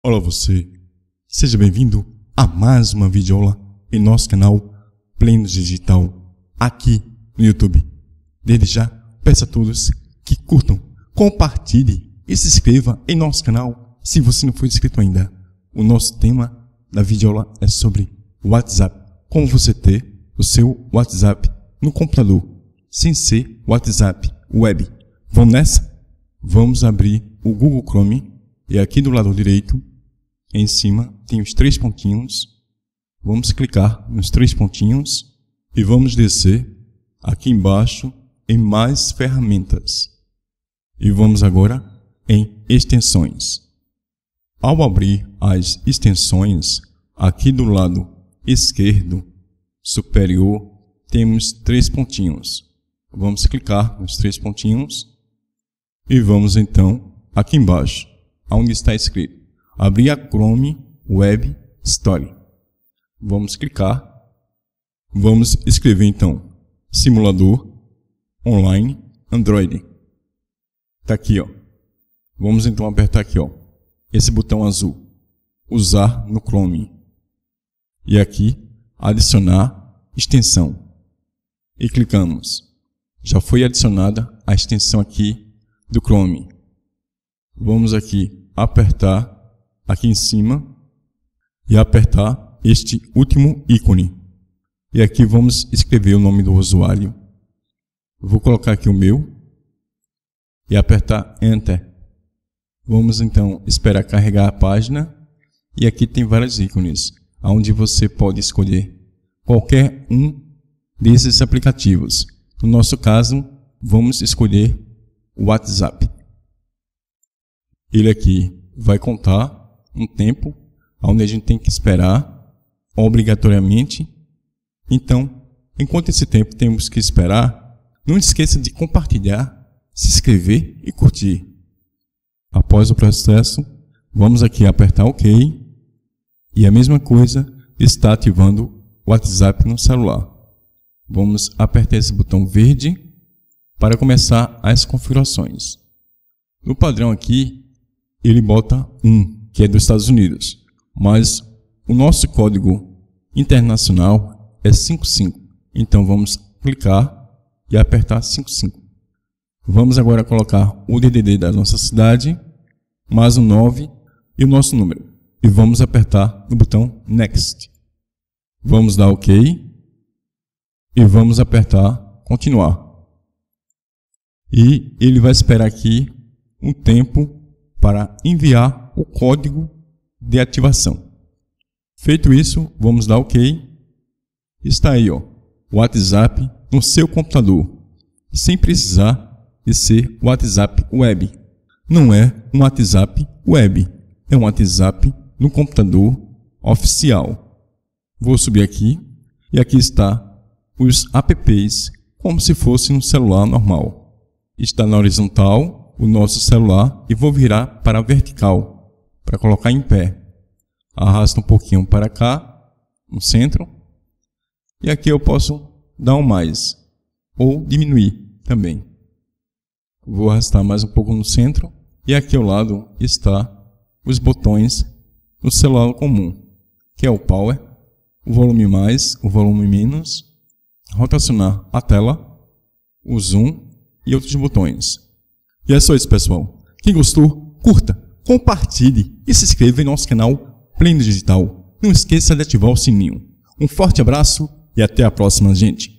Olá você, seja bem-vindo a mais uma videoaula em nosso canal Pleno Digital, aqui no YouTube. Desde já, peço a todos que curtam, compartilhe e se inscreva em nosso canal se você não for inscrito ainda. O nosso tema da videoaula é sobre WhatsApp, como você ter o seu WhatsApp no computador, sem ser WhatsApp Web. Vamos nessa? Vamos abrir o Google Chrome e aqui do lado direito em cima tem os três pontinhos. Vamos clicar nos três pontinhos e vamos descer aqui embaixo em mais ferramentas. E vamos agora em extensões. Ao abrir as extensões, aqui do lado esquerdo superior temos três pontinhos. Vamos clicar nos três pontinhos e vamos então aqui embaixo, onde está escrito abrir a Chrome Web Story. Vamos clicar. Vamos escrever então simulador online Android. Tá aqui, ó. Vamos então apertar aqui, ó, esse botão azul, usar no Chrome. E aqui, adicionar extensão. E clicamos. Já foi adicionada a extensão aqui do Chrome. Vamos aqui apertar aqui em cima e apertar este último ícone. E aqui vamos escrever o nome do usuário. Vou colocar aqui o meu e apertar Enter. Vamos então esperar carregar a página e aqui tem vários ícones, onde você pode escolher qualquer um desses aplicativos. No nosso caso, vamos escolher o WhatsApp. Ele aqui vai contar um tempo onde a gente tem que esperar, obrigatoriamente. Então, enquanto esse tempo temos que esperar, não esqueça de compartilhar, se inscrever e curtir. Após o processo, vamos aqui apertar OK e a mesma coisa está ativando o WhatsApp no celular. Vamos apertar esse botão verde para começar as configurações. No padrão aqui, ele bota 1 que é dos Estados Unidos. Mas o nosso código internacional é 55. Então vamos clicar e apertar 55. Vamos agora colocar o DDD da nossa cidade, mais o um 9 e o nosso número. E vamos apertar no botão Next. Vamos dar OK e vamos apertar Continuar. E ele vai esperar aqui um tempo para enviar o código de ativação. Feito isso, vamos dar OK. Está aí, ó, o WhatsApp no seu computador, sem precisar de ser WhatsApp Web. Não é um WhatsApp Web, é um WhatsApp no computador oficial. Vou subir aqui e aqui está os apps como se fosse um celular normal. Está na horizontal o nosso celular e vou virar para a vertical para colocar em pé. Arrasta um pouquinho para cá, no centro. E aqui eu posso dar um mais ou diminuir também. Vou arrastar mais um pouco no centro e aqui ao lado está os botões do celular comum, que é o power, o volume mais, o volume menos, rotacionar a tela, o zoom e outros botões. E é só isso, pessoal. Quem gostou, curta! compartilhe e se inscreva em nosso canal Pleno Digital. Não esqueça de ativar o sininho. Um forte abraço e até a próxima, gente.